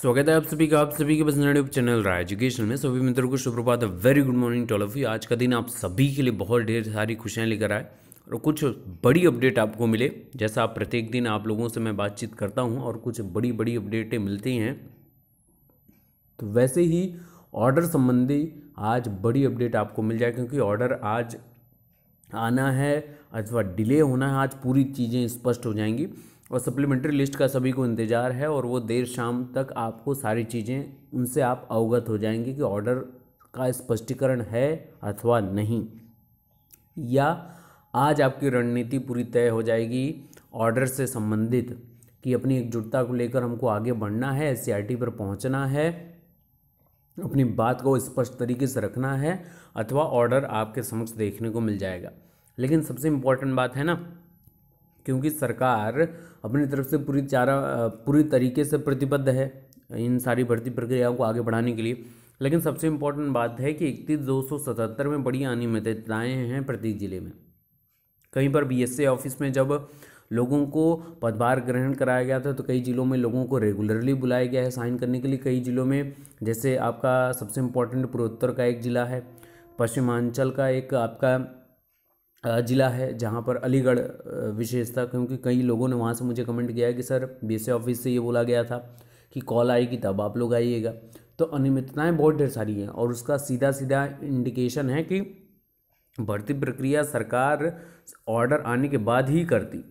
स्वागत है आप सभी का आप सभी के पसंद यूट्यूब चैनल रहा एजुकेशन में सभी मित्रों को सुप्रभात very good morning to all of you आज का दिन आप सभी के लिए बहुत ढेर सारी खुशियाँ लेकर आए और कुछ बड़ी अपडेट आपको मिले जैसा आप प्रत्येक दिन आप लोगों से मैं बातचीत करता हूँ और कुछ बड़ी बड़ी अपडेटें मिलती हैं तो वैसे ही ऑर्डर संबंधी आज बड़ी अपडेट आपको मिल जाए क्योंकि ऑर्डर आज आना है अथवा डिले होना है आज पूरी चीज़ें स्पष्ट हो जाएंगी और सप्लीमेंट्री लिस्ट का सभी को इंतज़ार है और वो देर शाम तक आपको सारी चीज़ें उनसे आप अवगत हो जाएंगे कि ऑर्डर का स्पष्टीकरण है अथवा नहीं या आज आपकी रणनीति पूरी तय हो जाएगी ऑर्डर से संबंधित कि अपनी एकजुटता को लेकर हमको आगे बढ़ना है एस पर पहुंचना है अपनी बात को स्पष्ट तरीके से रखना है अथवा ऑर्डर आपके समक्ष देखने को मिल जाएगा लेकिन सबसे इम्पोर्टेंट बात है ना क्योंकि सरकार अपनी तरफ से पूरी चारा पूरी तरीके से प्रतिबद्ध है इन सारी भर्ती प्रक्रियाओं को आगे बढ़ाने के लिए लेकिन सबसे इम्पोर्टेंट बात है कि इकतीस दो सौ सतहत्तर में बड़ी अनियमितताएँ हैं प्रत्येक ज़िले में कहीं पर बीएससी ऑफिस में जब लोगों को पदभार ग्रहण कराया गया था तो कई ज़िलों में लोगों को रेगुलरली बुलाया गया है साइन करने के लिए कई ज़िलों में जैसे आपका सबसे इम्पोर्टेंट पूर्वोत्तर का एक ज़िला है पश्चिमांचल का एक आपका ज़िला है जहाँ पर अलीगढ़ विशेषता क्योंकि कई लोगों ने वहाँ से मुझे कमेंट किया है कि सर बी ऑफिस से ये बोला गया था कि कॉल आएगी तब आप लोग आइएगा तो अनियमितताएँ बहुत ढेर सारी हैं और उसका सीधा सीधा इंडिकेशन है कि भर्ती प्रक्रिया सरकार ऑर्डर आने के बाद ही करती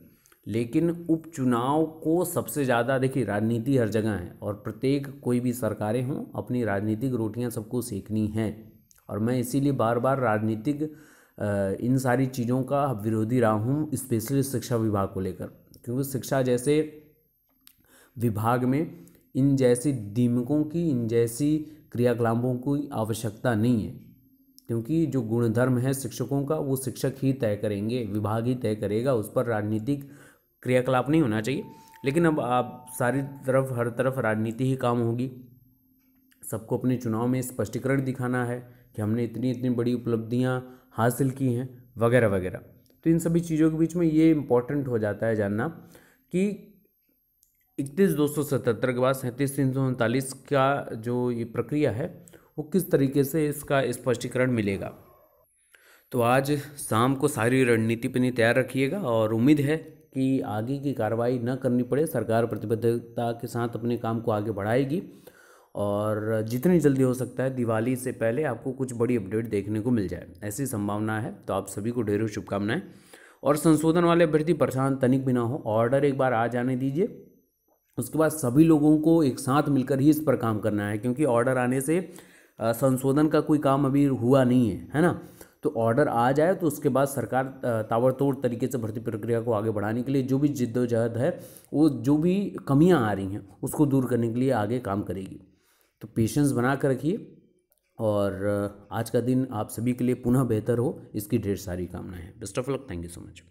लेकिन उपचुनाव को सबसे ज़्यादा देखिए राजनीति हर जगह है और प्रत्येक कोई भी सरकारें हों अपनी राजनीतिक रोटियां सबको सेकनी हैं और मैं इसीलिए बार बार राजनीतिक इन सारी चीज़ों का विरोधी रहा हूँ स्पेशली शिक्षा विभाग को लेकर क्योंकि शिक्षा जैसे विभाग में इन जैसी दीमकों की इन जैसी क्रियाकलापों की आवश्यकता नहीं है क्योंकि जो गुणधर्म है शिक्षकों का वो शिक्षक ही तय करेंगे विभाग ही तय करेगा उस पर राजनीतिक क्रियाकलाप नहीं होना चाहिए लेकिन अब आप सारी तरफ हर तरफ राजनीति ही काम होगी सबको अपने चुनाव में स्पष्टीकरण दिखाना है कि हमने इतनी इतनी बड़ी उपलब्धियाँ हासिल की हैं वगैरह वगैरह तो इन सभी चीज़ों के बीच में ये इम्पोर्टेंट हो जाता है जानना कि इकतीस दो सौ सतहत्तर के बाद सैंतीस तीन सौ उनतालीस का जो ये प्रक्रिया है वो किस तरीके से इसका स्पष्टीकरण मिलेगा तो आज शाम को सारी रणनीति पर तैयार रखिएगा और उम्मीद है कि आगे की कार्रवाई न करनी पड़े सरकार प्रतिबद्धता के साथ अपने काम को आगे बढ़ाएगी और जितनी जल्दी हो सकता है दिवाली से पहले आपको कुछ बड़ी अपडेट देखने को मिल जाए ऐसी संभावना है तो आप सभी को ढेरों शुभकामनाएं और संशोधन वाले अभ्यर्थी परेशान तनिक भी ना हो ऑर्डर एक बार आ जाने दीजिए उसके बाद सभी लोगों को एक साथ मिलकर ही इस पर काम करना है क्योंकि ऑर्डर आने से संशोधन का कोई काम अभी हुआ नहीं है है ना तो ऑर्डर आ जाए तो उसके बाद सरकार ताबड़तोड़ तरीके से भर्ती प्रक्रिया को आगे बढ़ाने के लिए जो भी जिद्दोजहद है वो जो भी कमियाँ आ रही हैं उसको दूर करने के लिए आगे काम करेगी तो पेशेंस बना कर रखिए और आज का दिन आप सभी के लिए पुनः बेहतर हो इसकी ढेर सारी कामनाएं best of luck thank you so much